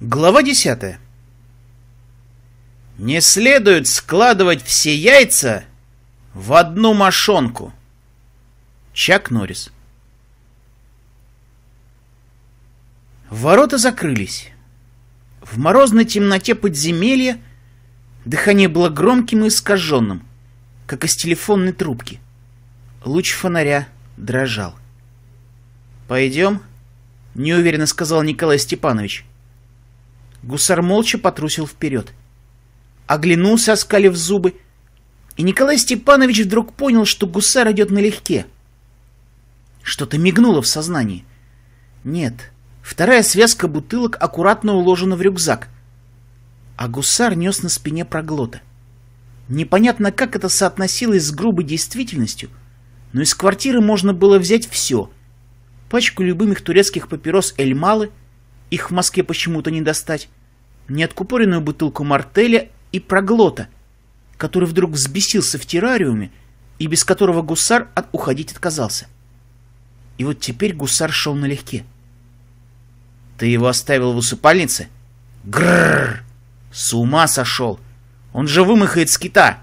Глава 10. Не следует складывать все яйца в одну мошонку. Чак Норрис. Ворота закрылись. В морозной темноте подземелья дыхание было громким и искаженным, как из телефонной трубки. Луч фонаря дрожал. «Пойдем?» — неуверенно сказал Николай Степанович. Гусар молча потрусил вперед. Оглянулся, оскалив зубы, и Николай Степанович вдруг понял, что гусар идет налегке. Что-то мигнуло в сознании. Нет, вторая связка бутылок аккуратно уложена в рюкзак, а гусар нес на спине проглота. Непонятно, как это соотносилось с грубой действительностью, но из квартиры можно было взять все. Пачку любимых турецких папирос «Эльмалы», их в Москве почему-то не достать. Неоткупоренную бутылку мартеля и проглота, который вдруг взбесился в террариуме и без которого гусар от уходить отказался. И вот теперь гусар шел налегке. «Ты его оставил в усыпальнице?» «Грррр! С ума сошел! Он же вымахает с кита!»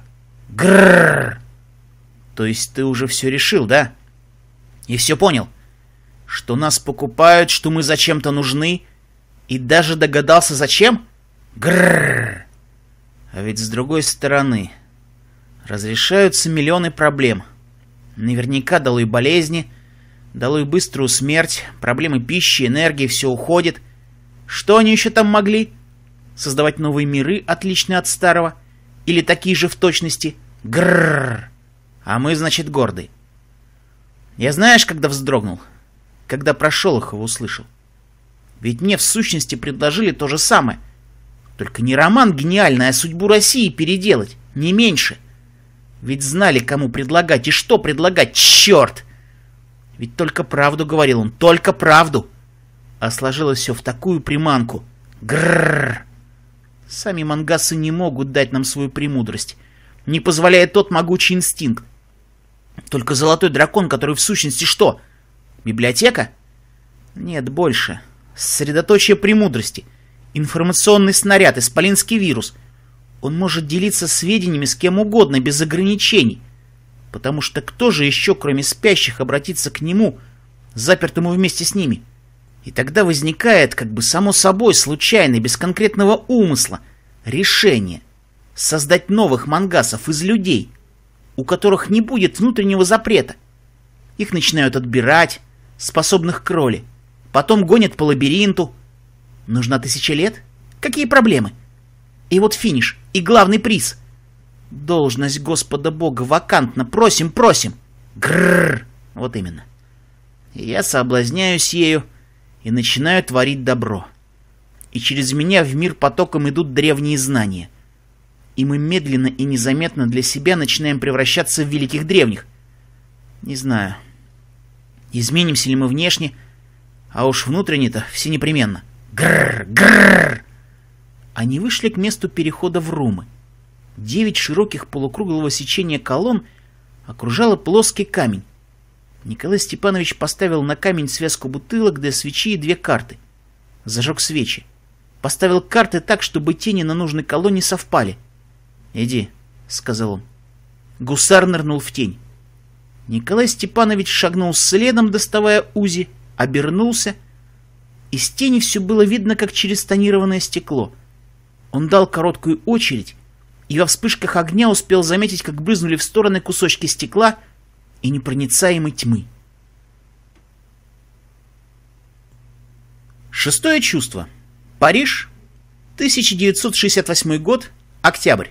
«Грррр!» «То есть ты уже все решил, да?» «И все понял?» «Что нас покупают, что мы зачем-то нужны, и даже догадался, зачем? Грррр! А ведь с другой стороны, разрешаются миллионы проблем. Наверняка дало болезни, дало быструю смерть, проблемы пищи, энергии, все уходит. Что они еще там могли? Создавать новые миры, отличные от старого? Или такие же в точности? Грррр! А мы, значит, горды. Я знаешь, когда вздрогнул? Когда прошел их и услышал. Ведь мне в сущности предложили то же самое. Только не роман гениальный, а судьбу России переделать, не меньше. Ведь знали, кому предлагать и что предлагать, черт! Ведь только правду говорил он, только правду. А сложилось все в такую приманку. Гррррр. Сами мангасы не могут дать нам свою премудрость. Не позволяет тот могучий инстинкт. Только золотой дракон, который в сущности что? Библиотека? Нет, больше. Средоточие премудрости, информационный снаряд, исполинский вирус. Он может делиться сведениями с кем угодно, без ограничений. Потому что кто же еще, кроме спящих, обратится к нему, запертому вместе с ними? И тогда возникает, как бы само собой, случайно, без конкретного умысла, решение создать новых мангасов из людей, у которых не будет внутреннего запрета. Их начинают отбирать, способных к роли, потом гонят по лабиринту. Нужна тысяча лет? Какие проблемы? И вот финиш, и главный приз. Должность Господа Бога вакантна, просим, просим. Грррр, вот именно. Я соблазняюсь ею и начинаю творить добро. И через меня в мир потоком идут древние знания. И мы медленно и незаметно для себя начинаем превращаться в великих древних. Не знаю, изменимся ли мы внешне, а уж внутренне-то все непременно. Грррр, грррр. Они вышли к месту перехода в румы. Девять широких полукруглого сечения колонн окружало плоский камень. Николай Степанович поставил на камень связку бутылок для свечи и две карты. Зажег свечи. Поставил карты так, чтобы тени на нужной колонне совпали. «Иди», — сказал он. Гусар нырнул в тень. Николай Степанович шагнул следом, доставая УЗИ, обернулся. Из тени все было видно, как через тонированное стекло. Он дал короткую очередь, и во вспышках огня успел заметить, как брызнули в стороны кусочки стекла и непроницаемой тьмы. Шестое чувство. Париж, 1968 год, октябрь.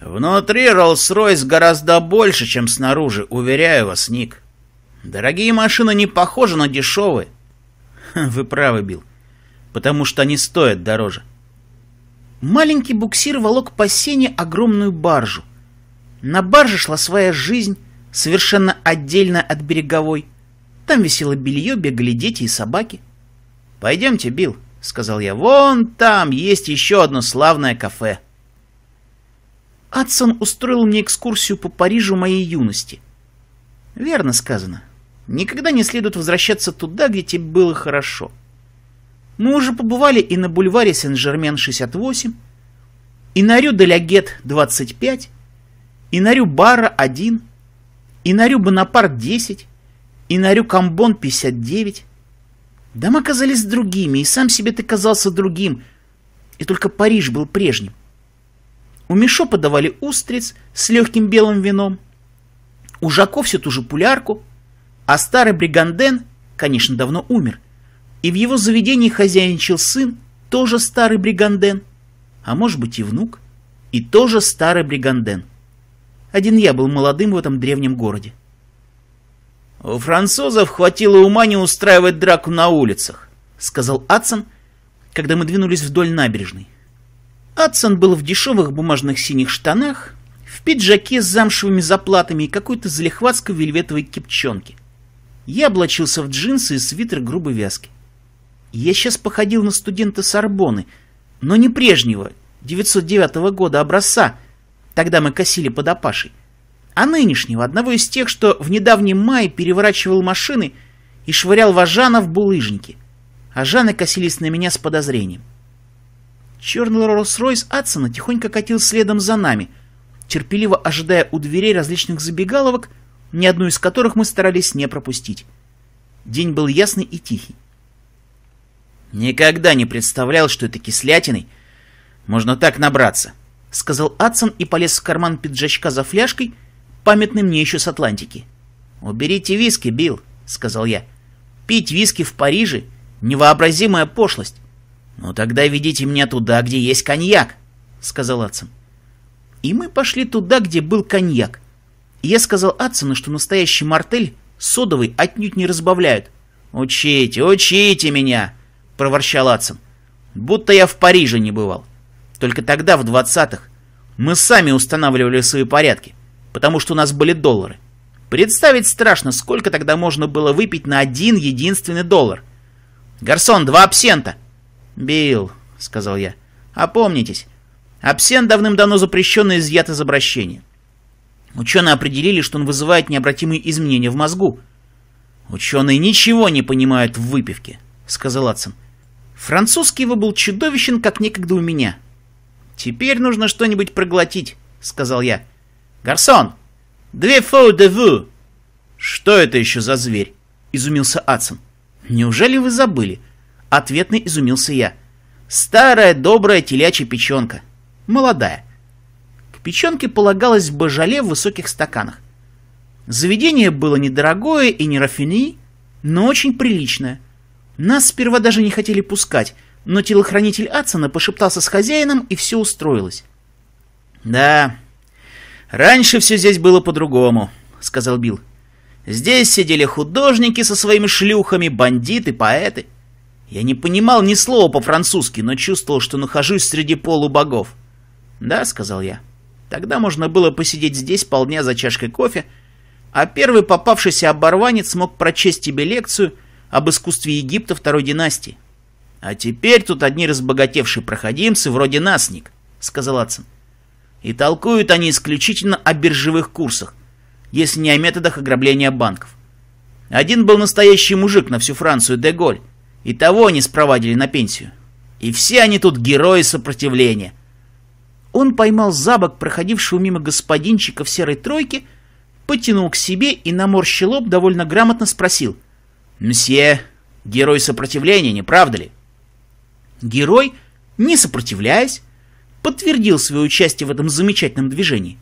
Внутри Роллс-Ройс гораздо больше, чем снаружи, уверяю вас, Ник. Дорогие машины не похожи на дешевые. Вы правы, Билл, потому что они стоят дороже. Маленький буксир волок по сене огромную баржу. На барже шла своя жизнь, совершенно отдельно от береговой. Там висело белье, бегали дети и собаки. «Пойдемте, Билл», — сказал я, — «вон там есть еще одно славное кафе». Адсон устроил мне экскурсию по Парижу моей юности. Верно сказано. Никогда не следует возвращаться туда, где тебе было хорошо. Мы уже побывали и на бульваре Сен-Жермен-68, и на Рю де Лягет 25, и на Рю Бара 1, и на Рю Бонапарт 10, и на Рю Камбон 59. Дома казались другими, и сам себе ты казался другим, и только Париж был прежним. У Мишо подавали устриц с легким белым вином, у Жако всю ту же пулярку, а старый Бриганден, конечно, давно умер. И в его заведении хозяйничал сын, тоже старый Бриганден. А может быть и внук, и тоже старый Бриганден. Один я был молодым в этом древнем городе. «У французов хватило ума не устраивать драку на улицах», — сказал Атсон, когда мы двинулись вдоль набережной. Атсон был в дешевых бумажных синих штанах, в пиджаке с замшевыми заплатами и какой-то залихватской вельветовой кипчонке — я облачился в джинсы и свитер грубой вязки. Я сейчас походил на студента Сорбоны, но не прежнего, 909 года образца, тогда мы косили под опашей, а нынешнего, одного из тех, что в недавнем мае переворачивал машины и швырял вожана в булыжники. А Жаны косились на меня с подозрением. Черный Роллс-Ройс Адсона тихонько катил следом за нами, терпеливо ожидая у дверей различных забегаловок, ни одну из которых мы старались не пропустить. День был ясный и тихий. «Никогда не представлял, что это кислятиной. Можно так набраться», — сказал Атсон и полез в карман пиджачка за фляжкой, памятный мне еще с Атлантики. «Уберите виски, Билл», — сказал я. «Пить виски в Париже — невообразимая пошлость». «Ну тогда ведите меня туда, где есть коньяк», — сказал Атсон. И мы пошли туда, где был коньяк — я сказал Атсону, что настоящий мартель содовый отнюдь не разбавляют. «Учите, учите меня!» — проворчал Атсон. «Будто я в Париже не бывал. Только тогда, в двадцатых, мы сами устанавливали свои порядки, потому что у нас были доллары. Представить страшно, сколько тогда можно было выпить на один единственный доллар. «Гарсон, два абсента!» «Билл», — сказал я, — «опомнитесь, абсент давным-давно запрещен и изъят из обращения. Ученые определили, что он вызывает необратимые изменения в мозгу. «Ученые ничего не понимают в выпивке», — сказал Атсон. «Французский его был чудовищен, как некогда у меня». «Теперь нужно что-нибудь проглотить», — сказал я. «Гарсон! Две фоу де ву!» «Что это еще за зверь?» — изумился Атсон. «Неужели вы забыли?» — ответно изумился я. «Старая добрая телячья печенка. Молодая. Печенке полагалось божале в высоких стаканах. Заведение было недорогое и не рафини, но очень приличное. Нас сперва даже не хотели пускать, но телохранитель Адсона пошептался с хозяином, и все устроилось. «Да, раньше все здесь было по-другому», — сказал Билл. «Здесь сидели художники со своими шлюхами, бандиты, поэты. Я не понимал ни слова по-французски, но чувствовал, что нахожусь среди полубогов». «Да», — сказал я. Тогда можно было посидеть здесь полдня за чашкой кофе, а первый попавшийся оборванец мог прочесть тебе лекцию об искусстве Египта второй династии. «А теперь тут одни разбогатевшие проходимцы вроде нас, сказал Атсон. «И толкуют они исключительно о биржевых курсах, если не о методах ограбления банков. Один был настоящий мужик на всю Францию, Деголь, и того они спровадили на пенсию. И все они тут герои сопротивления, он поймал за бок проходившего мимо господинчика в серой тройке, потянул к себе и, наморщил лоб, довольно грамотно спросил. «Мсье, герой сопротивления, не правда ли?» Герой, не сопротивляясь, подтвердил свое участие в этом замечательном движении.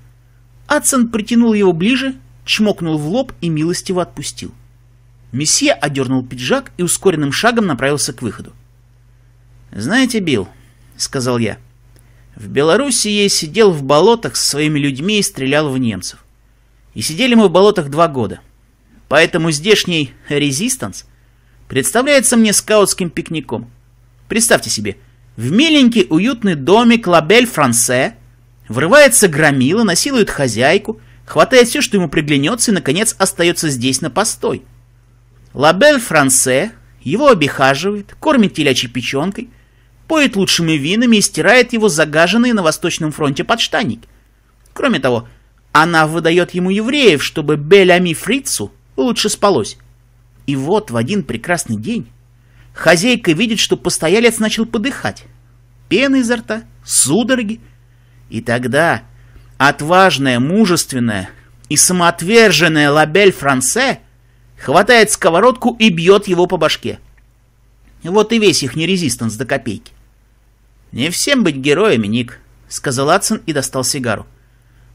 Адсон притянул его ближе, чмокнул в лоб и милостиво отпустил. Месье одернул пиджак и ускоренным шагом направился к выходу. «Знаете, Билл», — сказал я, — в Беларуси я сидел в болотах со своими людьми и стрелял в немцев. И сидели мы в болотах два года. Поэтому здешний «Резистанс» представляется мне скаутским пикником. Представьте себе, в миленький уютный домик «Лабель Франсе» врывается громила, насилует хозяйку, хватает все, что ему приглянется, и, наконец, остается здесь на постой. «Лабель Франсе» его обихаживает, кормит телячьей печенкой – поет лучшими винами и стирает его загаженные на Восточном фронте подштанники. Кроме того, она выдает ему евреев, чтобы Белями Фрицу лучше спалось. И вот в один прекрасный день хозяйка видит, что постоялец начал подыхать. Пена изо рта, судороги. И тогда отважная, мужественная и самоотверженная Лабель Франсе хватает сковородку и бьет его по башке. Вот и весь их нерезистанс до копейки. «Не всем быть героями, Ник», — сказал Адсон и достал сигару.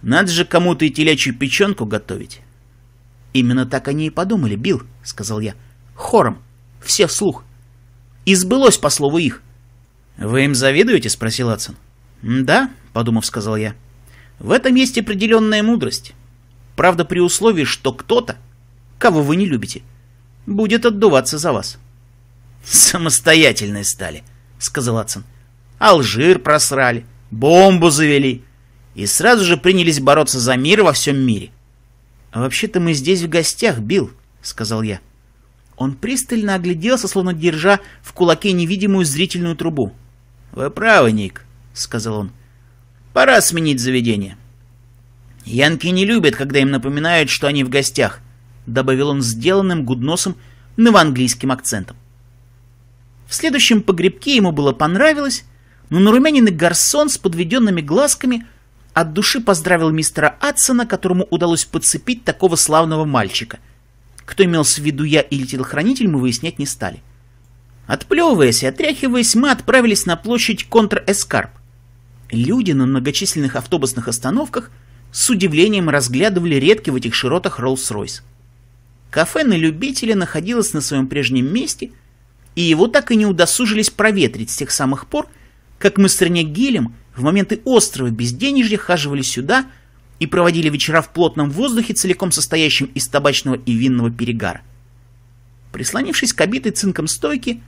«Надо же кому-то и телячью печенку готовить». «Именно так они и подумали, Бил, сказал я. «Хором. Все вслух». И сбылось, по слову их. «Вы им завидуете?» — спросил Адсон. «Да», — подумав, сказал я. «В этом есть определенная мудрость. Правда, при условии, что кто-то, кого вы не любите, будет отдуваться за вас». «Самостоятельные стали», — сказал Адсон. Алжир просрали, бомбу завели. И сразу же принялись бороться за мир во всем мире. «А вообще-то мы здесь в гостях, Билл», — сказал я. Он пристально огляделся, словно держа в кулаке невидимую зрительную трубу. «Вы правы, Ник», — сказал он. «Пора сменить заведение». «Янки не любят, когда им напоминают, что они в гостях», — добавил он сделанным гудносом новоанглийским акцентом. В следующем погребке ему было понравилось, но нарумяненный гарсон с подведенными глазками от души поздравил мистера Атсона, которому удалось подцепить такого славного мальчика. Кто имелся в виду я или телохранитель, мы выяснять не стали. Отплевываясь и отряхиваясь, мы отправились на площадь Контр-Эскарп. Люди на многочисленных автобусных остановках с удивлением разглядывали редкий в этих широтах Роллс-Ройс. Кафе на любителя находилось на своем прежнем месте, и его так и не удосужились проветрить с тех самых пор, как мы с Тренягилем в моменты острого безденежья хаживали сюда и проводили вечера в плотном воздухе, целиком состоящем из табачного и винного перегара. Прислонившись к обитой цинком стойке,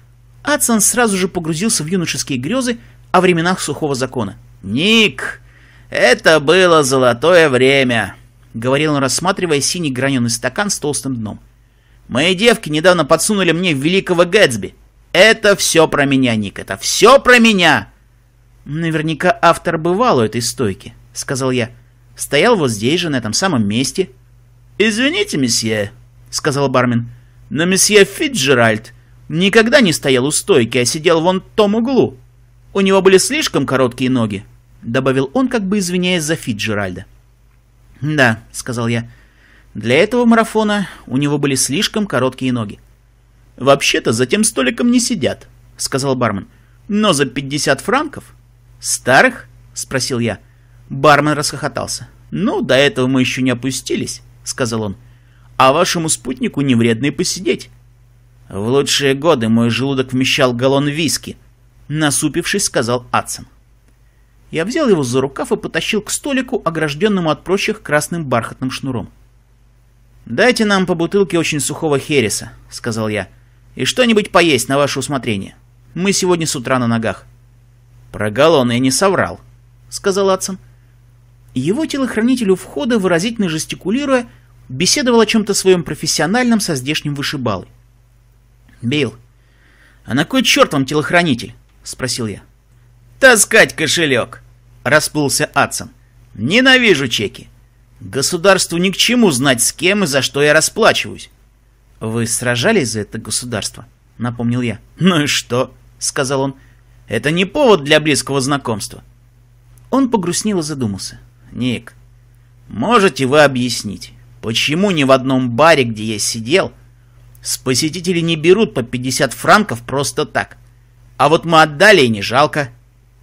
Адсон сразу же погрузился в юношеские грезы о временах сухого закона. «Ник, это было золотое время!» — говорил он, рассматривая синий граненый стакан с толстым дном. «Мои девки недавно подсунули мне великого Гэтсби. Это все про меня, Ник, это все про меня!» «Наверняка автор бывал у этой стойки», — сказал я. «Стоял вот здесь же, на этом самом месте». «Извините, месье», — сказал бармен, — «но месье Фитджеральд никогда не стоял у стойки, а сидел вон в том углу. У него были слишком короткие ноги», — добавил он, как бы извиняясь за Фитджеральда. «Да», — сказал я, — «для этого марафона у него были слишком короткие ноги». «Вообще-то за тем столиком не сидят», — сказал бармен. «Но за пятьдесят франков «Старых?» — спросил я. Бармен расхохотался. «Ну, до этого мы еще не опустились», — сказал он. «А вашему спутнику не вредно и посидеть». «В лучшие годы мой желудок вмещал галлон виски», — насупившись, сказал Атсон. Я взял его за рукав и потащил к столику, огражденному от прочих красным бархатным шнуром. «Дайте нам по бутылке очень сухого хереса», — сказал я, — «и что-нибудь поесть на ваше усмотрение. Мы сегодня с утра на ногах». «Про галлон я не соврал», — сказал Атсон. Его телохранитель у входа, выразительно жестикулируя, беседовал о чем-то своем профессиональном со здешним вышибалой. «Билл, а на кой черт вам телохранитель?» — спросил я. «Таскать кошелек!» — расплылся Атсон. «Ненавижу чеки! Государству ни к чему знать, с кем и за что я расплачиваюсь!» «Вы сражались за это государство?» — напомнил я. «Ну и что?» — сказал он. Это не повод для близкого знакомства. Он погрустнел и задумался. Ник, можете вы объяснить, почему ни в одном баре, где я сидел, с посетителей не берут по 50 франков просто так? А вот мы отдали и не жалко.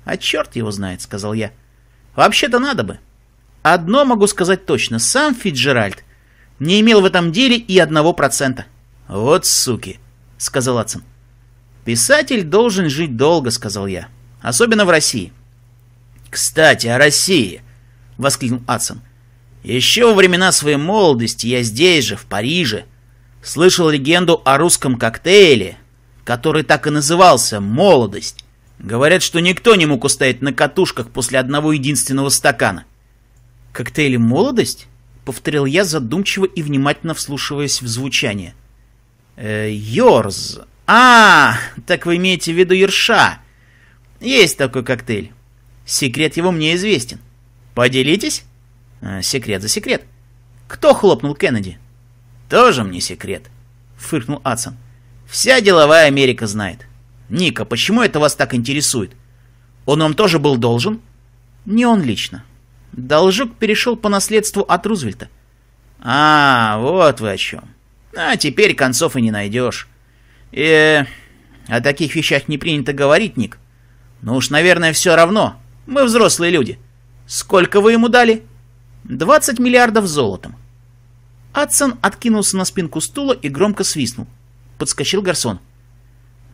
А черт его знает, сказал я. Вообще-то надо бы. Одно могу сказать точно, сам Фитджеральд не имел в этом деле и одного процента. Вот суки, сказал Атсон. «Писатель должен жить долго», — сказал я. «Особенно в России». «Кстати, о России!» — воскликнул Адсон. «Еще во времена своей молодости я здесь же, в Париже, слышал легенду о русском коктейле, который так и назывался «Молодость». Говорят, что никто не мог устоять на катушках после одного единственного стакана. Коктейль «Молодость»?» — повторил я задумчиво и внимательно вслушиваясь в звучание. «Э, «Йорз», а, так вы имеете в виду ерша. Есть такой коктейль. Секрет его мне известен. Поделитесь? А, секрет за секрет. Кто хлопнул Кеннеди? Тоже мне секрет, фыркнул Адсон. Вся деловая Америка знает. Ника, почему это вас так интересует? Он вам тоже был должен? Не он лично. Должок перешел по наследству от Рузвельта. А, вот вы о чем. А теперь концов и не найдешь э о таких вещах не принято говорить, Ник. Ну уж, наверное, все равно. Мы взрослые люди. Сколько вы ему дали? 20 миллиардов золотом. Адсон откинулся на спинку стула и громко свистнул. Подскочил Гарсон.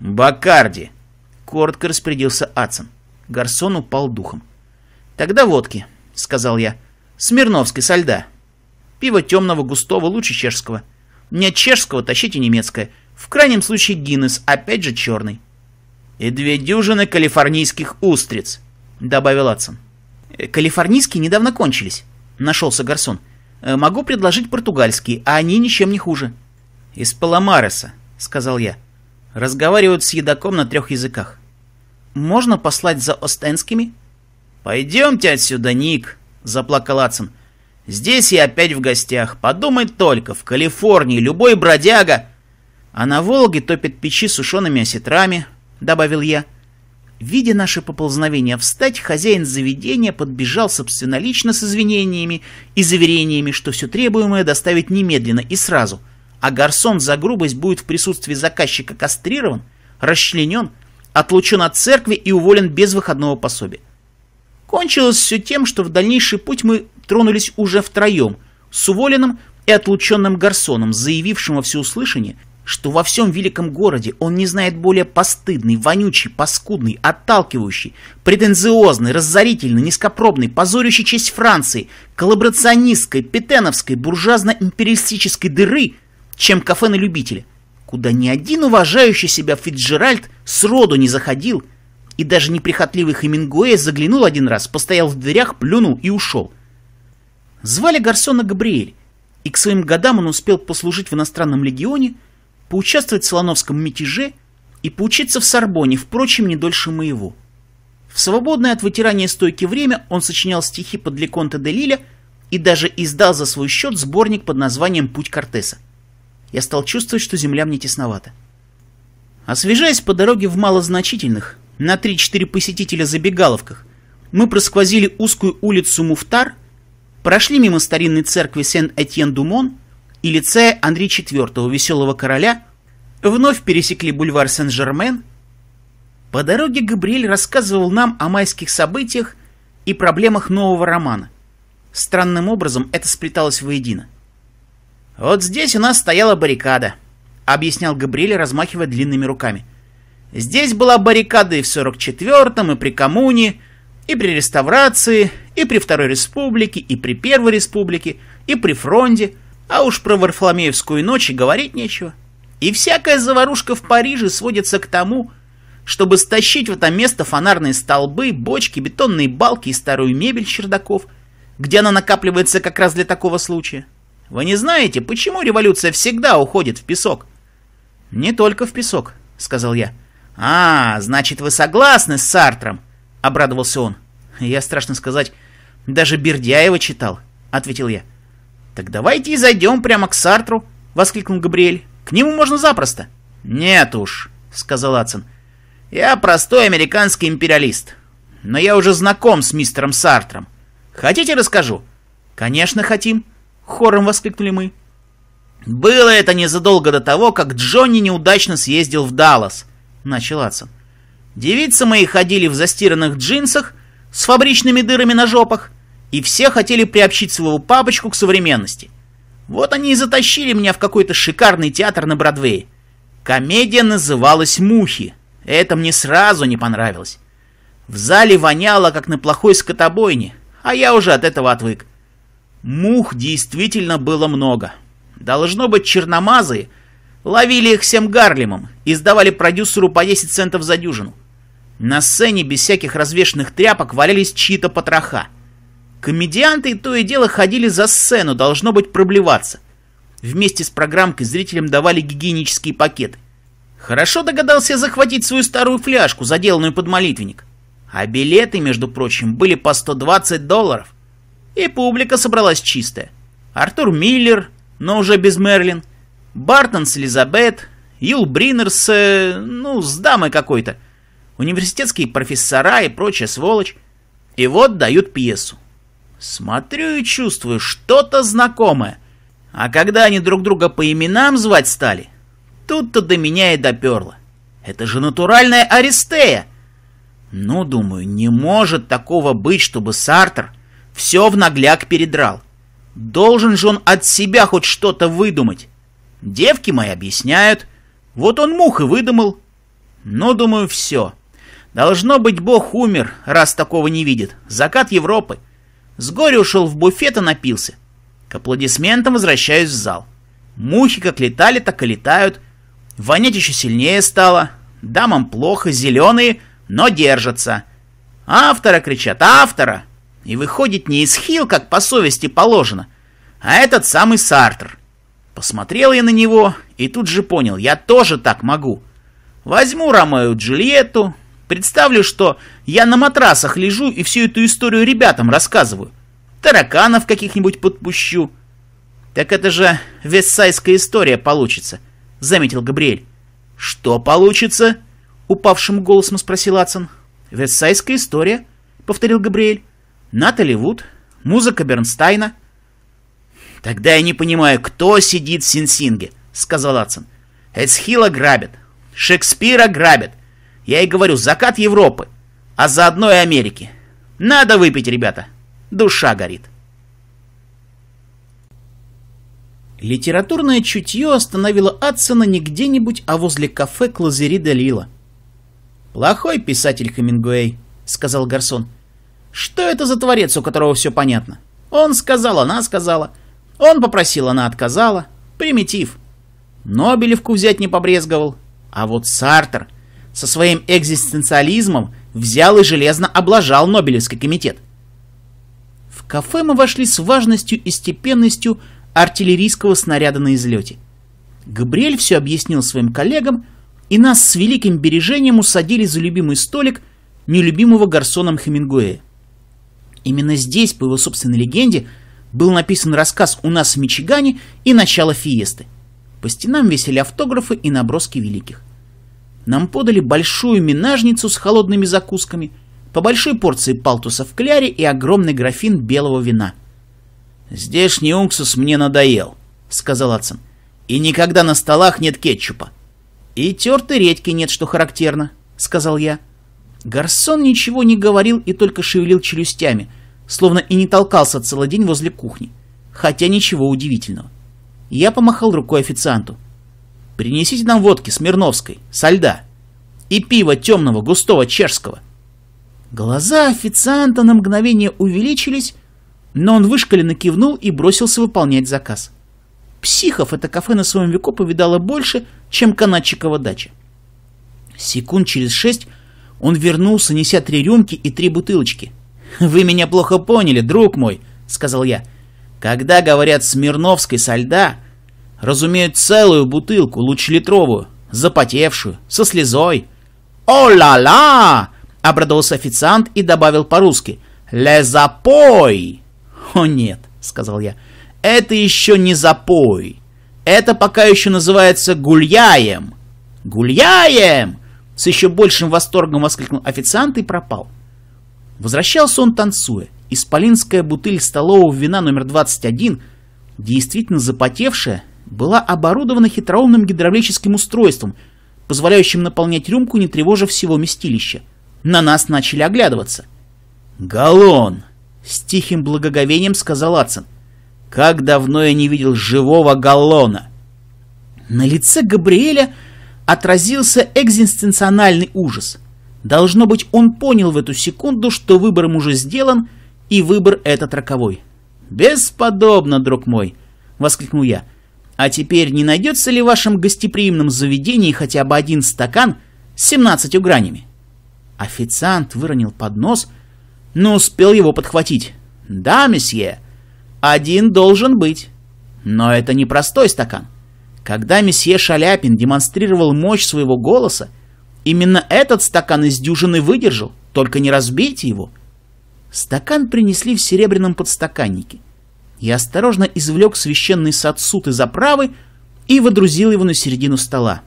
«Бакарди!» — коротко распорядился Адсон. Гарсон упал духом. «Тогда водки», — сказал я. Смирновский со льда. Пиво темного густого лучше чешского. Не чешского тащите немецкое. В крайнем случае Гиннес, опять же черный. «И две дюжины калифорнийских устриц», — добавил Атсон. «Э, «Калифорнийские недавно кончились», — нашелся Гарсон. «Э, «Могу предложить португальские, а они ничем не хуже». «Из Паламареса», — сказал я. «Разговаривают с едоком на трех языках». «Можно послать за Остенскими?» «Пойдемте отсюда, Ник», — заплакал Атсон. «Здесь я опять в гостях. Подумай только, в Калифорнии любой бродяга...» А на Волге топят печи сушеными осетрами, добавил я. Видя наше поползновение встать, хозяин заведения подбежал собственнолично с извинениями и заверениями, что все требуемое доставить немедленно и сразу, а гарсон за грубость будет в присутствии заказчика кастрирован, расчленен, отлучен от церкви и уволен без выходного пособия. Кончилось все тем, что в дальнейший путь мы тронулись уже втроем, с уволенным и отлученным гарсоном, заявившим во всеуслышание, что во всем великом городе он не знает более постыдный, вонючий, паскудный, отталкивающий, претензиозный, разорительный, низкопробный, позорящий честь Франции, коллаборационистской, петеновской, буржуазно-империалистической дыры, чем кафе на любителя, куда ни один уважающий себя Фитджеральд сроду не заходил, и даже неприхотливый Хемингуэй заглянул один раз, постоял в дверях, плюнул и ушел. Звали Гарсона Габриэль, и к своим годам он успел послужить в иностранном легионе, поучаствовать в Солоновском мятеже и поучиться в Сорбоне, впрочем, не дольше моего. В свободное от вытирания стойки время он сочинял стихи под Леконта де Лиля и даже издал за свой счет сборник под названием «Путь Кортеса». Я стал чувствовать, что земля мне тесновата. Освежаясь по дороге в малозначительных, на 3-4 посетителя забегаловках, мы просквозили узкую улицу Муфтар, прошли мимо старинной церкви Сен-Этьен-Думон и лице Андрей IV, веселого короля, вновь пересекли бульвар Сен-Жермен. По дороге Габриэль рассказывал нам о майских событиях и проблемах нового романа. Странным образом это сплеталось воедино. «Вот здесь у нас стояла баррикада», — объяснял Габриэль, размахивая длинными руками. «Здесь была баррикада и в 44-м, и при коммуне, и при реставрации, и при Второй Республике, и при Первой Республике, и при фронде». А уж про Варфоломеевскую ночь и говорить нечего. И всякая заварушка в Париже сводится к тому, чтобы стащить в это место фонарные столбы, бочки, бетонные балки и старую мебель чердаков, где она накапливается как раз для такого случая. Вы не знаете, почему революция всегда уходит в песок? Не только в песок, сказал я. А, значит, вы согласны с Сартром, обрадовался он. Я, страшно сказать, даже Бердяева читал, ответил я. «Так давайте и зайдем прямо к Сартру!» — воскликнул Габриэль. «К нему можно запросто!» «Нет уж!» — сказал Атсон. «Я простой американский империалист, но я уже знаком с мистером Сартром. Хотите, расскажу?» «Конечно, хотим!» — хором воскликнули мы. «Было это незадолго до того, как Джонни неудачно съездил в Даллас», — начал Атсон. «Девицы мои ходили в застиранных джинсах с фабричными дырами на жопах, и все хотели приобщить своего папочку к современности. Вот они и затащили меня в какой-то шикарный театр на Бродвее. Комедия называлась «Мухи». Это мне сразу не понравилось. В зале воняло, как на плохой скотобойне, а я уже от этого отвык. Мух действительно было много. Должно быть, черномазы ловили их всем гарлемом и сдавали продюсеру по 10 центов за дюжину. На сцене без всяких развешенных тряпок валялись чьи-то потроха – Комедианты то и дело ходили за сцену, должно быть проблеваться. Вместе с программкой зрителям давали гигиенические пакеты. Хорошо догадался захватить свою старую фляжку, заделанную под молитвенник. А билеты, между прочим, были по 120 долларов. И публика собралась чистая. Артур Миллер, но уже без Мерлин, Бартон с Элизабет, Юл Бринер с... Э, ну, с дамой какой-то, университетские профессора и прочая сволочь. И вот дают пьесу. Смотрю и чувствую, что-то знакомое. А когда они друг друга по именам звать стали, тут-то до меня и доперло. Это же натуральная Аристея. Ну, думаю, не может такого быть, чтобы Сартер все в нагляк передрал. Должен же он от себя хоть что-то выдумать. Девки мои объясняют. Вот он мух и выдумал. Ну, думаю, все. Должно быть, Бог умер, раз такого не видит. Закат Европы. С горя ушел в буфет и напился. К аплодисментам возвращаюсь в зал. Мухи как летали, так и летают. Вонять еще сильнее стало. Дамам плохо, зеленые, но держатся. Автора кричат, автора! И выходит не Исхил, как по совести положено, а этот самый Сартр. Посмотрел я на него и тут же понял, я тоже так могу. Возьму Ромео Джульетту, Представлю, что я на матрасах лежу и всю эту историю ребятам рассказываю. Тараканов каких-нибудь подпущу. Так это же вессайская история получится, заметил Габриэль. Что получится? Упавшим голосом спросил Ацен. Вессайская история, повторил Габриэль. Натали Вуд, музыка Бернстайна. Тогда я не понимаю, кто сидит в Синсинге, сказал Ацен. Эцхила грабит, Шекспира грабит, я и говорю, закат Европы, а заодно и Америки. Надо выпить, ребята. Душа горит. Литературное чутье остановило Адсона не где-нибудь, а возле кафе Клазери де Лила. «Плохой писатель Хемингуэй», — сказал Гарсон. «Что это за творец, у которого все понятно? Он сказал, она сказала. Он попросил, она отказала. Примитив. Нобелевку взять не побрезговал. А вот Сартер — со своим экзистенциализмом взял и железно облажал Нобелевский комитет. В кафе мы вошли с важностью и степенностью артиллерийского снаряда на излете. Габриэль все объяснил своим коллегам, и нас с великим бережением усадили за любимый столик нелюбимого гарсоном Хемингуэя. Именно здесь, по его собственной легенде, был написан рассказ «У нас в Мичигане» и «Начало фиесты». По стенам висели автографы и наброски великих нам подали большую минажницу с холодными закусками, по большой порции палтуса в кляре и огромный графин белого вина. «Здешний уксус мне надоел», — сказал Атсон. «И никогда на столах нет кетчупа». «И тертой редьки нет, что характерно», — сказал я. Гарсон ничего не говорил и только шевелил челюстями, словно и не толкался целый день возле кухни. Хотя ничего удивительного. Я помахал рукой официанту. Принесите нам водки Смирновской, со льда. И пиво темного, густого, чешского. Глаза официанта на мгновение увеличились, но он вышкаленно кивнул и бросился выполнять заказ. Психов это кафе на своем веку повидало больше, чем Канадчикова дача. Секунд через шесть он вернулся, неся три рюмки и три бутылочки. «Вы меня плохо поняли, друг мой», — сказал я. «Когда говорят Смирновской со льда, Разумеет целую бутылку, лучше литровую, запотевшую, со слезой. «О-ла-ла!» — обрадовался официант и добавил по-русски. «Ле запой!» «О нет!» — сказал я. «Это еще не запой. Это пока еще называется гульяем!» «Гульяем!» — с еще большим восторгом воскликнул официант и пропал. Возвращался он, танцуя. Исполинская бутыль столового вина номер 21, действительно запотевшая, была оборудована хитроумным гидравлическим устройством, позволяющим наполнять рюмку, не тревожа всего местилища. На нас начали оглядываться. «Галлон!» — с тихим благоговением сказал Ацен. «Как давно я не видел живого галлона!» На лице Габриэля отразился экзистенциональный ужас. Должно быть, он понял в эту секунду, что выбор уже сделан, и выбор этот роковой. «Бесподобно, друг мой!» — воскликнул я. А теперь не найдется ли в вашем гостеприимном заведении хотя бы один стакан с 17 гранями? Официант выронил поднос, но успел его подхватить. Да, месье, один должен быть. Но это не простой стакан. Когда месье Шаляпин демонстрировал мощь своего голоса, именно этот стакан из дюжины выдержал, только не разбейте его. Стакан принесли в серебряном подстаканнике. Я осторожно извлек священный сатсут из оправы и водрузил его на середину стола.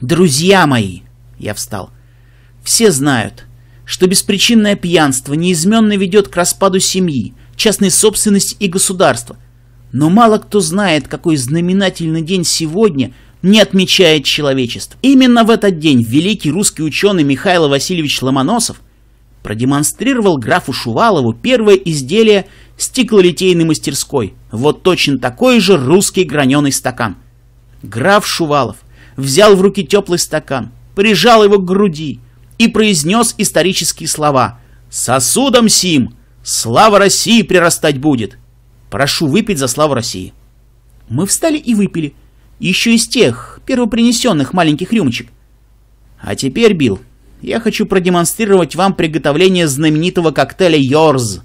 «Друзья мои!» — я встал. «Все знают, что беспричинное пьянство неизменно ведет к распаду семьи, частной собственности и государства. Но мало кто знает, какой знаменательный день сегодня не отмечает человечество. Именно в этот день великий русский ученый Михаил Васильевич Ломоносов продемонстрировал графу Шувалову первое изделие стеклолитейной мастерской. Вот точно такой же русский граненый стакан. Граф Шувалов взял в руки теплый стакан, прижал его к груди и произнес исторические слова. «Сосудом сим! Слава России прирастать будет! Прошу выпить за славу России!» Мы встали и выпили. Еще из тех, первопринесенных маленьких рюмочек. А теперь, Билл, я хочу продемонстрировать вам приготовление знаменитого коктейля «Йорз».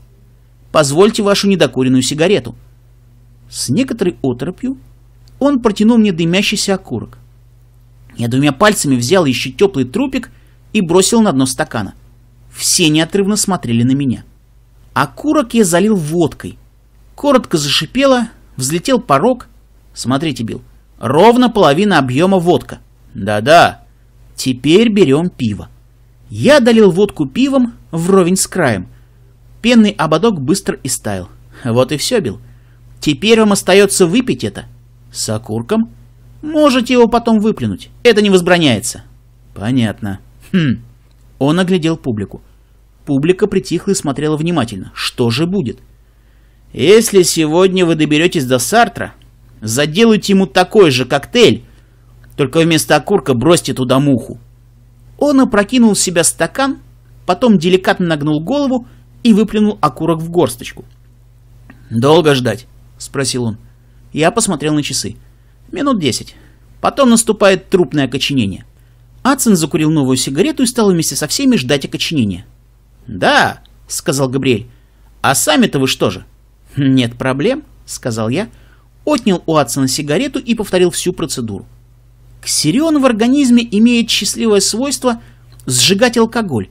Позвольте вашу недокуренную сигарету». С некоторой отропью он протянул мне дымящийся окурок. Я двумя пальцами взял еще теплый трупик и бросил на дно стакана. Все неотрывно смотрели на меня. Окурок я залил водкой. Коротко зашипело, взлетел порог. Смотрите, Бил, ровно половина объема водка. Да-да. Теперь берем пиво. Я долил водку пивом вровень с краем – Пенный ободок быстро истаял. Вот и все, Бил. Теперь вам остается выпить это. С окурком? Можете его потом выплюнуть. Это не возбраняется. Понятно. Хм. Он оглядел публику. Публика притихла и смотрела внимательно. Что же будет? Если сегодня вы доберетесь до Сартра, заделайте ему такой же коктейль, только вместо окурка бросьте туда муху. Он опрокинул в себя стакан, потом деликатно нагнул голову и выплюнул окурок в горсточку. «Долго ждать?» — спросил он. Я посмотрел на часы. «Минут десять. Потом наступает трупное окоченение». Ацин закурил новую сигарету и стал вместе со всеми ждать окоченения. «Да», — сказал Габриэль. «А сами-то вы что же?» «Нет проблем», — сказал я, отнял у Ацина сигарету и повторил всю процедуру. Ксерион в организме имеет счастливое свойство сжигать алкоголь,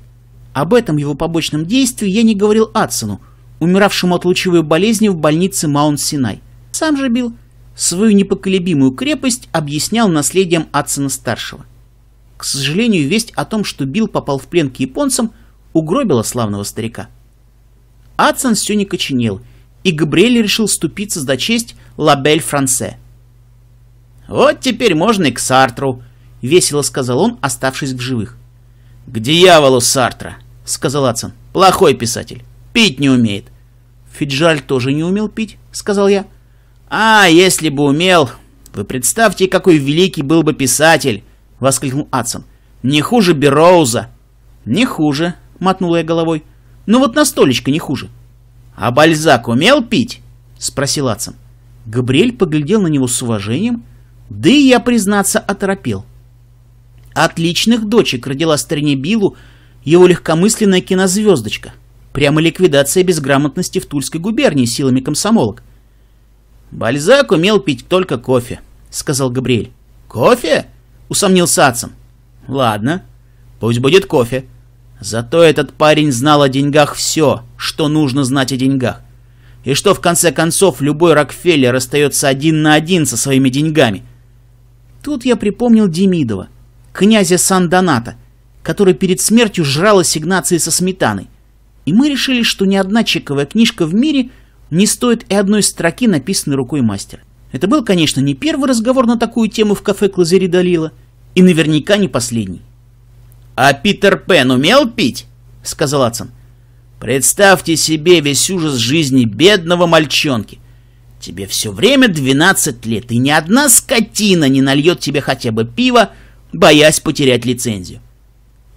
об этом его побочном действии я не говорил Атсону, умиравшему от лучевой болезни в больнице Маунт-Синай. Сам же Билл свою непоколебимую крепость объяснял наследием Атсона-старшего. К сожалению, весть о том, что Билл попал в плен к японцам, угробила славного старика. Атсон все не коченел, и Габриэль решил ступиться за честь Лабель Франсе. «Вот теперь можно и к Сартру», — весело сказал он, оставшись в живых. «К дьяволу Сартра!» сказал Адсон. «Плохой писатель. Пить не умеет». «Фиджаль тоже не умел пить», — сказал я. «А, если бы умел! Вы представьте, какой великий был бы писатель!» — воскликнул Адсон. «Не хуже Бероуза!» «Не хуже», — мотнула я головой. «Ну вот на столечко не хуже». «А Бальзак умел пить?» — спросил Адсон. Габриэль поглядел на него с уважением, да и я, признаться, оторопел. Отличных дочек родила старине Биллу его легкомысленная кинозвездочка. Прямо ликвидация безграмотности в Тульской губернии силами комсомолок. «Бальзак умел пить только кофе», — сказал Габриэль. «Кофе?» — усомнился Ацем. «Ладно, пусть будет кофе. Зато этот парень знал о деньгах все, что нужно знать о деньгах. И что, в конце концов, любой Рокфеллер остается один на один со своими деньгами». Тут я припомнил Демидова, князя Сан-Доната, которая перед смертью жрала сигнации со сметаной. И мы решили, что ни одна чековая книжка в мире не стоит и одной строки, написанной рукой мастера. Это был, конечно, не первый разговор на такую тему в кафе Клазери Далила, и наверняка не последний. «А Питер Пен умел пить?» — сказал Атсон. «Представьте себе весь ужас жизни бедного мальчонки. Тебе все время 12 лет, и ни одна скотина не нальет тебе хотя бы пива, боясь потерять лицензию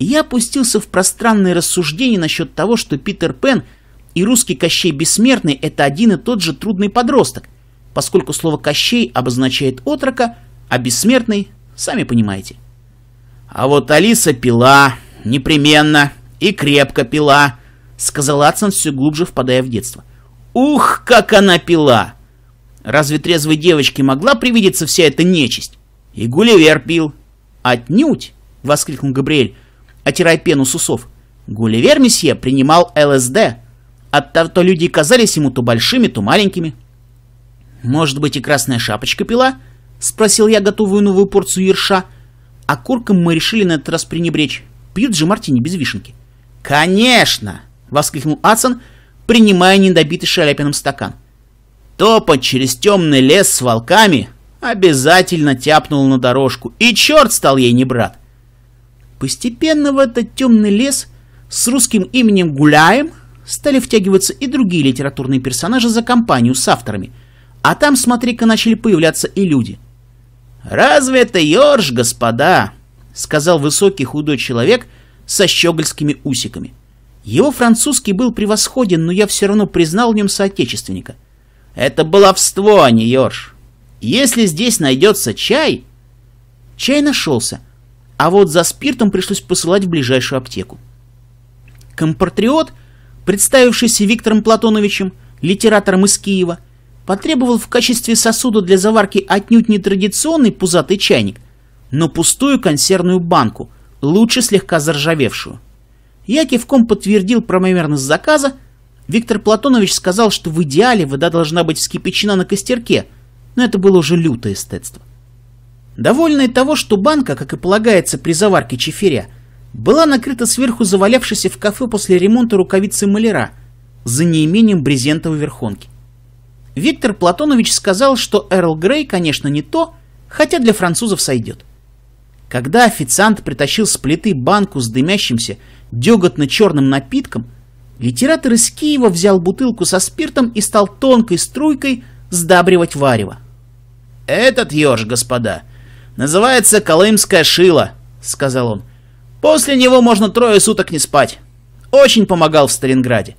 и я опустился в пространные рассуждения насчет того, что Питер Пен и русский Кощей Бессмертный – это один и тот же трудный подросток, поскольку слово «Кощей» обозначает отрока, а «Бессмертный» – сами понимаете. «А вот Алиса пила, непременно, и крепко пила», – сказал Адсон, все глубже впадая в детство. «Ух, как она пила!» Разве трезвой девочке могла привидеться вся эта нечисть? И Гулливер пил. «Отнюдь!» — воскликнул Габриэль отирая пену с усов. Гулливер месье принимал ЛСД. Оттого люди казались ему то большими, то маленькими. «Может быть, и красная шапочка пила?» — спросил я готовую новую порцию ерша. А курком мы решили на этот раз пренебречь. Пьют же мартини без вишенки. «Конечно!» — воскликнул Адсон, принимая недобитый шаляпином стакан. «Топать через темный лес с волками обязательно тяпнул на дорожку, и черт стал ей не брат!» Постепенно в этот темный лес с русским именем Гуляем стали втягиваться и другие литературные персонажи за компанию с авторами, а там, смотри-ка, начали появляться и люди. «Разве это Йорж, господа?» — сказал высокий худой человек со щегольскими усиками. Его французский был превосходен, но я все равно признал в нем соотечественника. «Это баловство, а не Йорж. Если здесь найдется чай...» Чай нашелся — а вот за спиртом пришлось посылать в ближайшую аптеку. Компартриот, представившийся Виктором Платоновичем, литератором из Киева, потребовал в качестве сосуда для заварки отнюдь не традиционный пузатый чайник, но пустую консервную банку, лучше слегка заржавевшую. Я кивком подтвердил правомерность заказа, Виктор Платонович сказал, что в идеале вода должна быть вскипячена на костерке, но это было уже лютое эстетство. Довольная того, что банка, как и полагается при заварке чиферя, была накрыта сверху завалявшейся в кафе после ремонта рукавицы маляра за неимением брезентовой верхонки. Виктор Платонович сказал, что Эрл Грей, конечно, не то, хотя для французов сойдет. Когда официант притащил с плиты банку с дымящимся, деготно-черным напитком, литератор из Киева взял бутылку со спиртом и стал тонкой струйкой сдабривать варево. «Этот еж, господа, «Называется «Колымское шило», — сказал он. «После него можно трое суток не спать. Очень помогал в Сталинграде».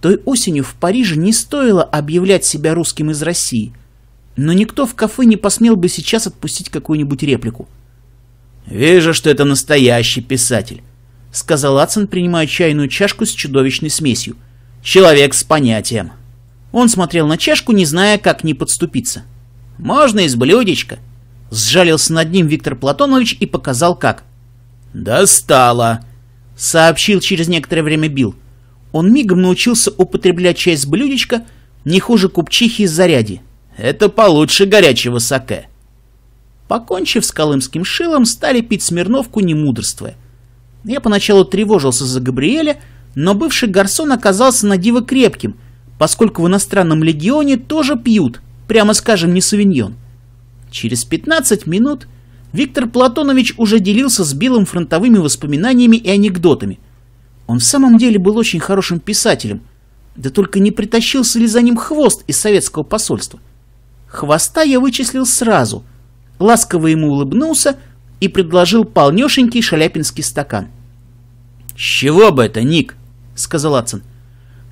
Той осенью в Париже не стоило объявлять себя русским из России, но никто в кафе не посмел бы сейчас отпустить какую-нибудь реплику. «Вижу, что это настоящий писатель», — сказал Атсон, принимая чайную чашку с чудовищной смесью. «Человек с понятием». Он смотрел на чашку, не зная, как не подступиться. «Можно из блюдечка», Сжалился над ним Виктор Платонович и показал как. «Достало!» — сообщил через некоторое время Билл. Он мигом научился употреблять чай с блюдечка не хуже купчихи из заряди. Это получше горячего саке. Покончив с колымским шилом, стали пить Смирновку не мудрствуя. Я поначалу тревожился за Габриэля, но бывший гарсон оказался на диво крепким, поскольку в иностранном легионе тоже пьют, прямо скажем, не савиньон. Через 15 минут Виктор Платонович уже делился с Белым фронтовыми воспоминаниями и анекдотами. Он в самом деле был очень хорошим писателем, да только не притащился ли за ним хвост из советского посольства. Хвоста я вычислил сразу, ласково ему улыбнулся и предложил полнешенький шаляпинский стакан. «С чего бы это, Ник?» — сказал Атсон.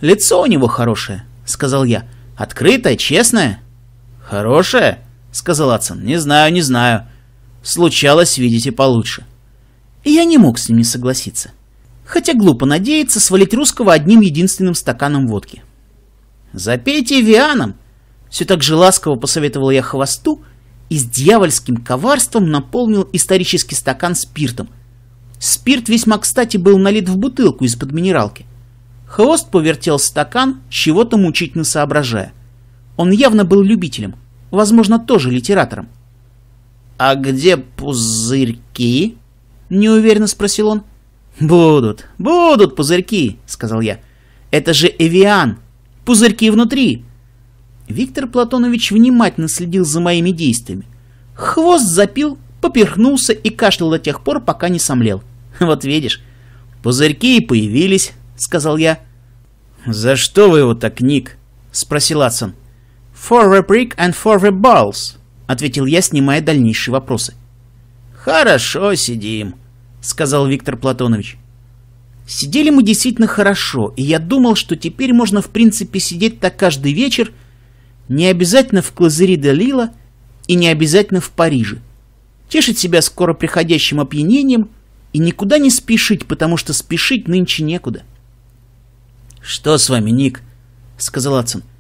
«Лицо у него хорошее», — сказал я. «Открытое, честное». «Хорошее?» сказал Атсон. «Не знаю, не знаю. Случалось, видите, получше». я не мог с ними согласиться. Хотя глупо надеяться свалить русского одним единственным стаканом водки. «Запейте Вианом!» Все так же ласково посоветовал я хвосту и с дьявольским коварством наполнил исторический стакан спиртом. Спирт весьма кстати был налит в бутылку из-под минералки. Хвост повертел стакан, чего-то мучительно соображая. Он явно был любителем – возможно, тоже литератором. «А где пузырьки?» — неуверенно спросил он. «Будут, будут пузырьки», — сказал я. «Это же Эвиан! Пузырьки внутри!» Виктор Платонович внимательно следил за моими действиями. Хвост запил, поперхнулся и кашлял до тех пор, пока не сомлел. «Вот видишь, пузырьки и появились», — сказал я. «За что вы его так, Ник?» — спросил Адсон. «For the brick and for the balls», — ответил я, снимая дальнейшие вопросы. «Хорошо сидим», — сказал Виктор Платонович. Сидели мы действительно хорошо, и я думал, что теперь можно в принципе сидеть так каждый вечер, не обязательно в Клазыри де Лила и не обязательно в Париже. Тешить себя скоро приходящим опьянением и никуда не спешить, потому что спешить нынче некуда. «Что с вами, Ник?» — сказал Атсон. —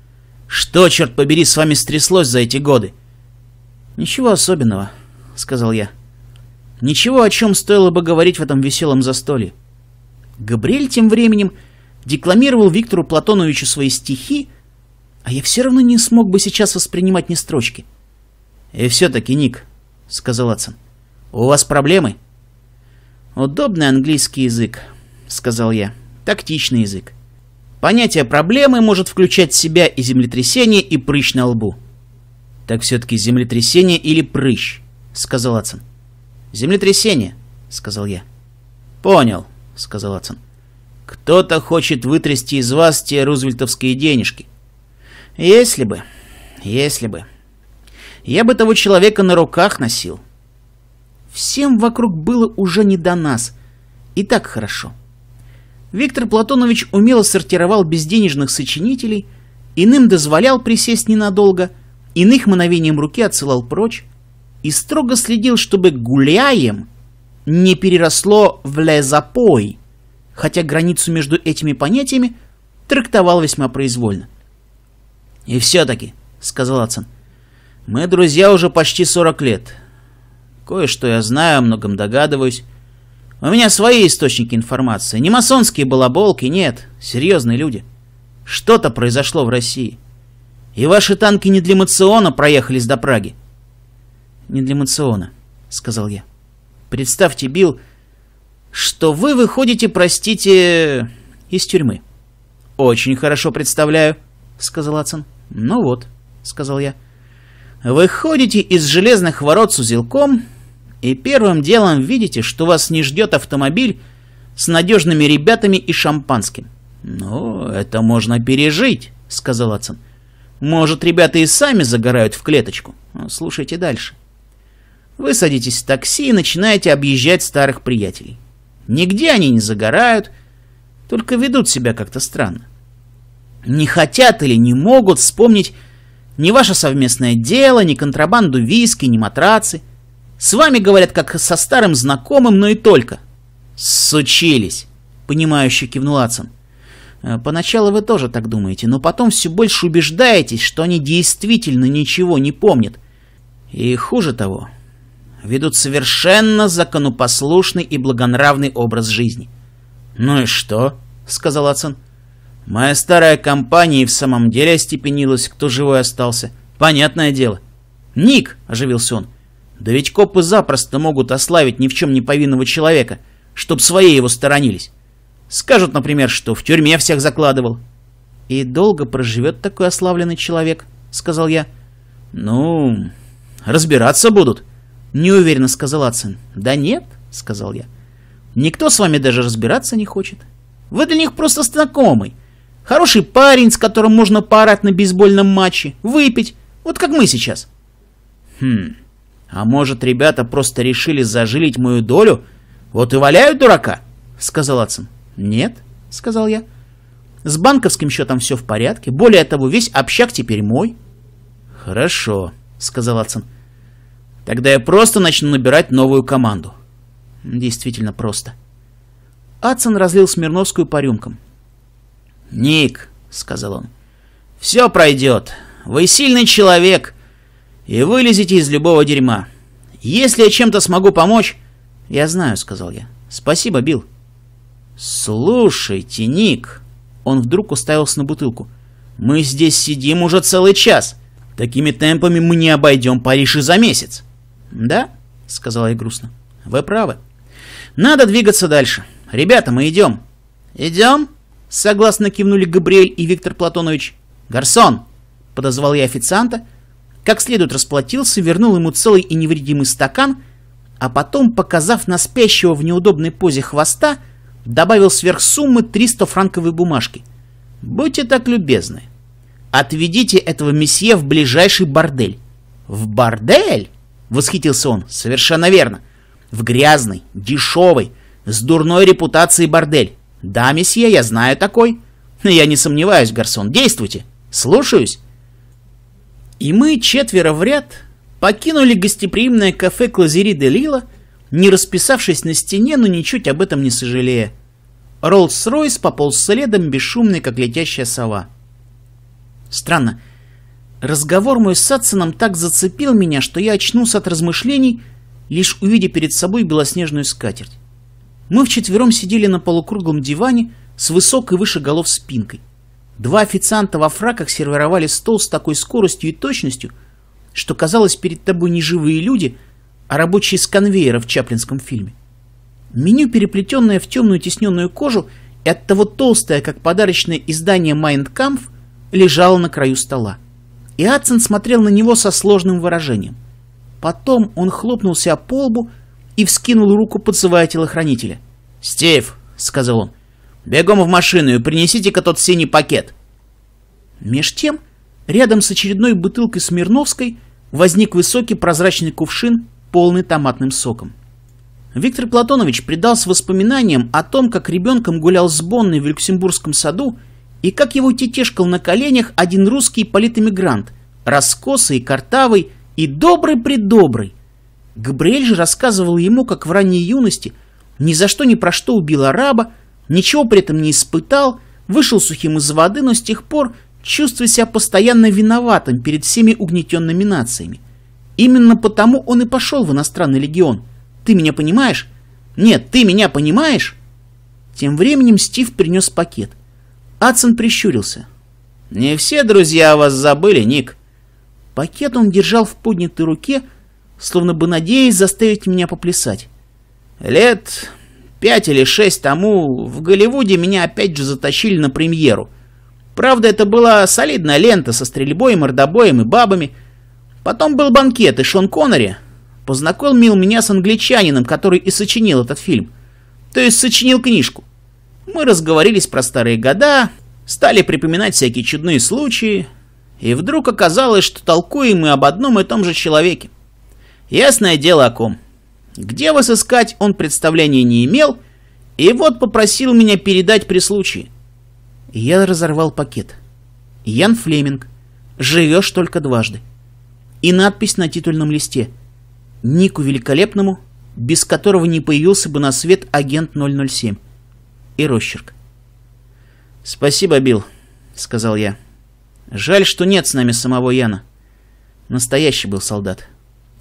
что, черт побери, с вами стряслось за эти годы? Ничего особенного, сказал я. Ничего, о чем стоило бы говорить в этом веселом застолье. Габриэль тем временем декламировал Виктору Платоновичу свои стихи, а я все равно не смог бы сейчас воспринимать ни строчки. «И все-таки, Ник», — сказал Атсон, — «у вас проблемы?» «Удобный английский язык», — сказал я, — «тактичный язык. Понятие проблемы может включать в себя и землетрясение, и прыщ на лбу. Так все-таки землетрясение или прыщ, сказал Ацин. Землетрясение, сказал я. Понял, сказал Ацин. Кто-то хочет вытрясти из вас те рузвельтовские денежки. Если бы, если бы. Я бы того человека на руках носил. Всем вокруг было уже не до нас. И так хорошо. — Виктор Платонович умело сортировал безденежных сочинителей, иным дозволял присесть ненадолго, иных мановением руки отсылал прочь и строго следил, чтобы гуляем не переросло в лезапой, хотя границу между этими понятиями трактовал весьма произвольно. «И все-таки», — сказал Ацин, — «мы друзья уже почти сорок лет. Кое-что я знаю, о многом догадываюсь, у меня свои источники информации. Не масонские балаболки, нет. Серьезные люди. Что-то произошло в России. И ваши танки не для Мациона проехались до Праги. Не для Мациона, сказал я. Представьте, Билл, что вы выходите, простите, из тюрьмы. Очень хорошо представляю, сказал Ацен. Ну вот, сказал я. Выходите из железных ворот с узелком, и первым делом видите, что вас не ждет автомобиль с надежными ребятами и шампанским. «Ну, это можно пережить», — сказал Ацин. «Может, ребята и сами загорают в клеточку. Ну, слушайте дальше». Вы садитесь в такси и начинаете объезжать старых приятелей. Нигде они не загорают, только ведут себя как-то странно. Не хотят или не могут вспомнить ни ваше совместное дело, ни контрабанду виски, ни матрацы — с вами говорят как со старым знакомым, но и только. Сучились, понимающе кивнул Ацин. Э, поначалу вы тоже так думаете, но потом все больше убеждаетесь, что они действительно ничего не помнят. И хуже того, ведут совершенно законопослушный и благонравный образ жизни. «Ну и что?» — сказал Ацин. «Моя старая компания и в самом деле остепенилась, кто живой остался. Понятное дело». «Ник!» — оживился он. Да ведь копы запросто могут ославить ни в чем не повинного человека, чтоб свои его сторонились. Скажут, например, что в тюрьме всех закладывал. «И долго проживет такой ославленный человек», — сказал я. «Ну, разбираться будут», — неуверенно сказал Ацин. «Да нет», — сказал я. «Никто с вами даже разбираться не хочет. Вы для них просто знакомый. Хороший парень, с которым можно поорать на бейсбольном матче, выпить, вот как мы сейчас». «Хм, а может, ребята просто решили зажилить мою долю? Вот и валяют дурака, сказал Ацин. Нет, сказал я. С банковским счетом все в порядке. Более того, весь общак теперь мой. Хорошо, сказал Ацин. Тогда я просто начну набирать новую команду. Действительно просто. Адсон разлил Смирновскую по рюмкам. «Ник», — сказал он, — «все пройдет. Вы сильный человек и вылезете из любого дерьма. Если я чем-то смогу помочь...» «Я знаю», — сказал я. «Спасибо, Билл». «Слушайте, Ник...» Он вдруг уставился на бутылку. «Мы здесь сидим уже целый час. Такими темпами мы не обойдем Париж и за месяц». «Да», — сказала я грустно. «Вы правы. Надо двигаться дальше. Ребята, мы идем». «Идем?» — согласно кивнули Габриэль и Виктор Платонович. «Гарсон!» — подозвал я официанта — как следует расплатился, вернул ему целый и невредимый стакан, а потом, показав на спящего в неудобной позе хвоста, добавил сверх суммы 300 франковой бумажки. «Будьте так любезны. Отведите этого месье в ближайший бордель». «В бордель?» — восхитился он. «Совершенно верно. В грязный, дешевый, с дурной репутацией бордель. Да, месье, я знаю такой. Но я не сомневаюсь, гарсон, действуйте. Слушаюсь». И мы четверо в ряд покинули гостеприимное кафе Клазери де Лила, не расписавшись на стене, но ничуть об этом не сожалея. Роллс-Ройс пополз следом, бесшумный, как летящая сова. Странно. Разговор мой с Сатсоном так зацепил меня, что я очнулся от размышлений, лишь увидя перед собой белоснежную скатерть. Мы вчетвером сидели на полукруглом диване с высокой выше голов спинкой. Два официанта во фраках сервировали стол с такой скоростью и точностью, что казалось перед тобой не живые люди, а рабочие с конвейера в чаплинском фильме. Меню, переплетенное в темную тесненную кожу и оттого толстое, как подарочное издание Майндкамф, лежало на краю стола. И Адсон смотрел на него со сложным выражением. Потом он хлопнулся по лбу и вскинул руку, подзывая телохранителя. «Стив!» — сказал он. Бегом в машину и принесите-ка тот синий пакет. Меж тем, рядом с очередной бутылкой Смирновской возник высокий прозрачный кувшин, полный томатным соком. Виктор Платонович предался воспоминаниям о том, как ребенком гулял с Бонной в Люксембургском саду и как его тетешкал на коленях один русский политэмигрант, раскосый, картавый и добрый-предобрый. Габриэль же рассказывал ему, как в ранней юности ни за что ни про что убил араба, Ничего при этом не испытал, вышел сухим из воды, но с тех пор чувствует себя постоянно виноватым перед всеми угнетенными нациями. Именно потому он и пошел в иностранный легион. Ты меня понимаешь? Нет, ты меня понимаешь? Тем временем Стив принес пакет. Адсон прищурился. «Не все друзья вас забыли, Ник». Пакет он держал в поднятой руке, словно бы надеясь заставить меня поплясать. «Лет пять или шесть тому в Голливуде меня опять же затащили на премьеру. Правда, это была солидная лента со стрельбой, мордобоем и бабами. Потом был банкет, и Шон Коннери познакомил меня с англичанином, который и сочинил этот фильм. То есть сочинил книжку. Мы разговорились про старые года, стали припоминать всякие чудные случаи, и вдруг оказалось, что толкуем мы об одном и том же человеке. Ясное дело о ком. Где вас искать, он представления не имел, и вот попросил меня передать при случае. Я разорвал пакет. Ян Флеминг. Живешь только дважды. И надпись на титульном листе. Нику Великолепному, без которого не появился бы на свет агент 007. И росчерк. «Спасибо, Билл», — сказал я. «Жаль, что нет с нами самого Яна. Настоящий был солдат.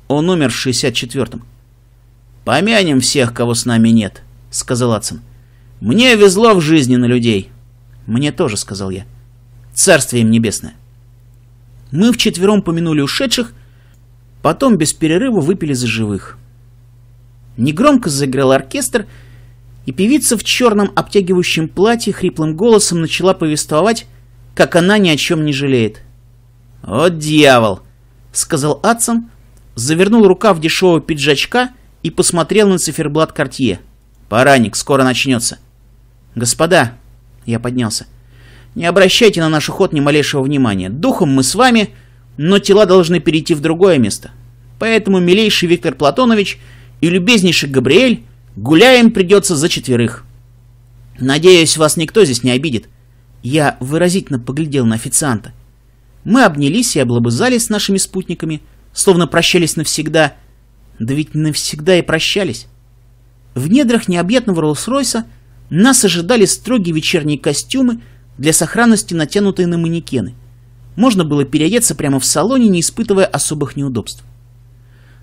Он умер в 64-м. «Помянем всех, кого с нами нет», — сказал Ацин. «Мне везло в жизни на людей». «Мне тоже», — сказал я. «Царствие им небесное». Мы вчетвером помянули ушедших, потом без перерыва выпили за живых. Негромко заиграл оркестр, и певица в черном обтягивающем платье хриплым голосом начала повествовать, как она ни о чем не жалеет. «О, дьявол!» — сказал Атсон, завернул рукав дешевого пиджачка — и посмотрел на циферблат Кортье. «Параник, скоро начнется». «Господа!» — я поднялся. «Не обращайте на наш уход ни малейшего внимания. Духом мы с вами, но тела должны перейти в другое место. Поэтому, милейший Виктор Платонович и любезнейший Габриэль, гуляем придется за четверых. Надеюсь, вас никто здесь не обидит». Я выразительно поглядел на официанта. Мы обнялись и облобызались с нашими спутниками, словно прощались навсегда — да ведь навсегда и прощались. В недрах необъятного Роллс-Ройса нас ожидали строгие вечерние костюмы, для сохранности натянутые на манекены. Можно было переодеться прямо в салоне, не испытывая особых неудобств.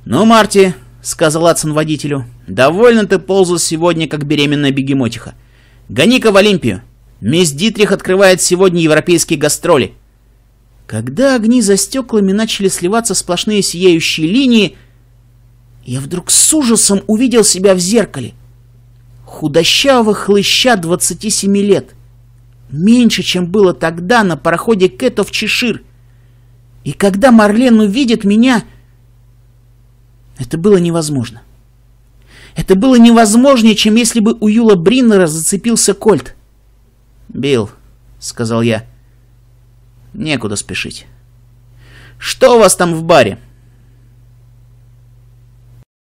«Ну, Марти», — сказал Атсон водителю, — «довольно ты ползал сегодня, как беременная бегемотиха. Гони-ка в Олимпию. Мисс Дитрих открывает сегодня европейские гастроли». Когда огни за стеклами начали сливаться в сплошные сияющие линии, я вдруг с ужасом увидел себя в зеркале. Худощавого хлыща 27 лет. Меньше, чем было тогда на пароходе Кэта Чешир. И когда Марлен увидит меня... Это было невозможно. Это было невозможнее, чем если бы у Юла Бриннера зацепился кольт. «Билл», — сказал я, — «некуда спешить». «Что у вас там в баре?»